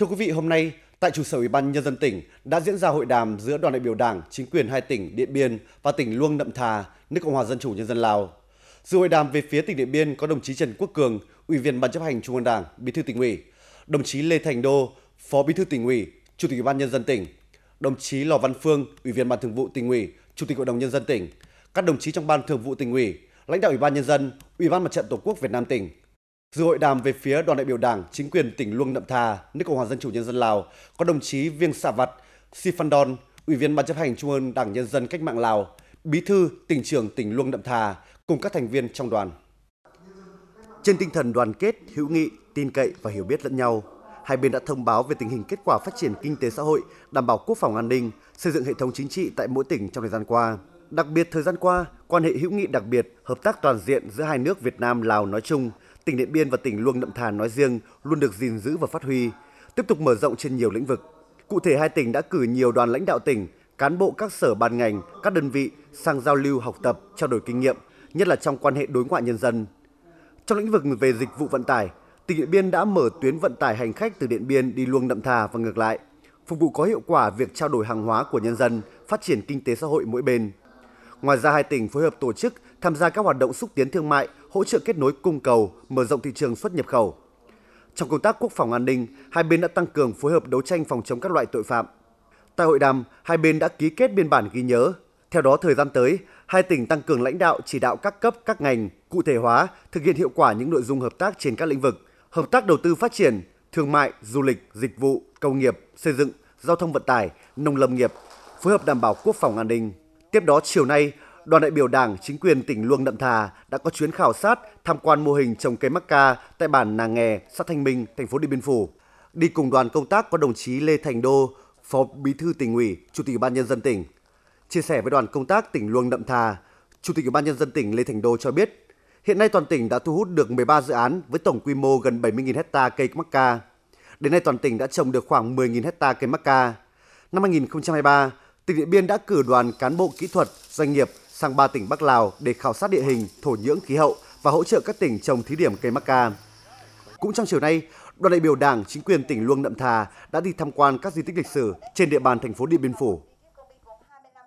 Thưa quý vị, hôm nay tại trụ sở Ủy ban nhân dân tỉnh đã diễn ra hội đàm giữa đoàn đại biểu Đảng, chính quyền hai tỉnh Điện Biên và tỉnh Luông Nậm Thà, nước Cộng hòa dân chủ nhân dân Lào. Dự hội đàm về phía tỉnh Điện Biên có đồng chí Trần Quốc Cường, Ủy viên Ban chấp hành Trung ương Đảng, Bí thư tỉnh ủy, đồng chí Lê Thành Đô, Phó Bí thư tỉnh ủy, Chủ tịch Ủy ban nhân dân tỉnh, đồng chí Lò Văn Phương, Ủy viên Ban Thường vụ tỉnh ủy, Chủ tịch Hội đồng nhân dân tỉnh, các đồng chí trong Ban Thường vụ tỉnh ủy, lãnh đạo Ủy ban nhân dân, Ủy ban Mặt trận Tổ quốc Việt Nam tỉnh Dự hội đàm về phía đoàn đại biểu Đảng, chính quyền tỉnh Luông Nậm Thà, nước Cộng hòa Dân chủ Nhân dân Lào có đồng chí Viêng Sạ Vặt, Sifandon, Ủy viên Ban chấp hành Trung ương Đảng Nhân dân Cách mạng Lào, Bí thư tỉnh trưởng tỉnh Luông Nậm Thà cùng các thành viên trong đoàn. Trên tinh thần đoàn kết, hữu nghị, tin cậy và hiểu biết lẫn nhau, hai bên đã thông báo về tình hình kết quả phát triển kinh tế xã hội, đảm bảo quốc phòng an ninh, xây dựng hệ thống chính trị tại mỗi tỉnh trong thời gian qua. Đặc biệt thời gian qua, quan hệ hữu nghị đặc biệt, hợp tác toàn diện giữa hai nước Việt Nam Lào nói chung tỉnh Điện Biên và tỉnh Luông Nậm Thàn nói riêng luôn được gìn giữ và phát huy, tiếp tục mở rộng trên nhiều lĩnh vực. Cụ thể hai tỉnh đã cử nhiều đoàn lãnh đạo tỉnh, cán bộ các sở ban ngành, các đơn vị sang giao lưu học tập, trao đổi kinh nghiệm, nhất là trong quan hệ đối ngoại nhân dân. Trong lĩnh vực về dịch vụ vận tải, tỉnh Điện Biên đã mở tuyến vận tải hành khách từ Điện Biên đi Luông Nậm Thà và ngược lại, phục vụ có hiệu quả việc trao đổi hàng hóa của nhân dân, phát triển kinh tế xã hội mỗi bên. Ngoài ra, hai tỉnh phối hợp tổ chức tham gia các hoạt động xúc tiến thương mại, hỗ trợ kết nối cung cầu, mở rộng thị trường xuất nhập khẩu. Trong công tác quốc phòng an ninh, hai bên đã tăng cường phối hợp đấu tranh phòng chống các loại tội phạm. Tại hội đàm, hai bên đã ký kết biên bản ghi nhớ. Theo đó, thời gian tới, hai tỉnh tăng cường lãnh đạo chỉ đạo các cấp, các ngành, cụ thể hóa, thực hiện hiệu quả những nội dung hợp tác trên các lĩnh vực, hợp tác đầu tư phát triển, thương mại, du lịch, dịch vụ, công nghiệp, xây dựng, giao thông vận tải, nông lâm nghiệp, phối hợp đảm bảo quốc phòng an ninh. Tiếp đó chiều nay, đoàn đại biểu Đảng chính quyền tỉnh Luông Nậm Thà đã có chuyến khảo sát tham quan mô hình trồng cây mắc ca tại bản Nà Nghè, xã Thanh Minh, thành phố Điện Biên Phủ. Đi cùng đoàn công tác có đồng chí Lê Thành Đô, Phó Bí thư tỉnh ủy, Chủ tịch Ủy ban nhân dân tỉnh. Chia sẻ với đoàn công tác tỉnh Luông Nậm Thà, Chủ tịch Ủy ban nhân dân tỉnh Lê Thành Đô cho biết, hiện nay toàn tỉnh đã thu hút được 13 dự án với tổng quy mô gần 70.000 hecta cây mắc ca. Đến nay toàn tỉnh đã trồng được khoảng 10.000 hecta cây mắc ca. Năm 2023, tỉnh Điện Biên đã cử đoàn cán bộ kỹ thuật, doanh nghiệp sang ba tỉnh Bắc Lào để khảo sát địa hình, thổ nhưỡng khí hậu và hỗ trợ các tỉnh trồng thí điểm cây mắc ca. Cũng trong chiều nay, đoàn đại biểu Đảng, chính quyền tỉnh Luông Nậm Thà đã đi tham quan các di tích lịch sử trên địa bàn thành phố Điện Biên Phủ.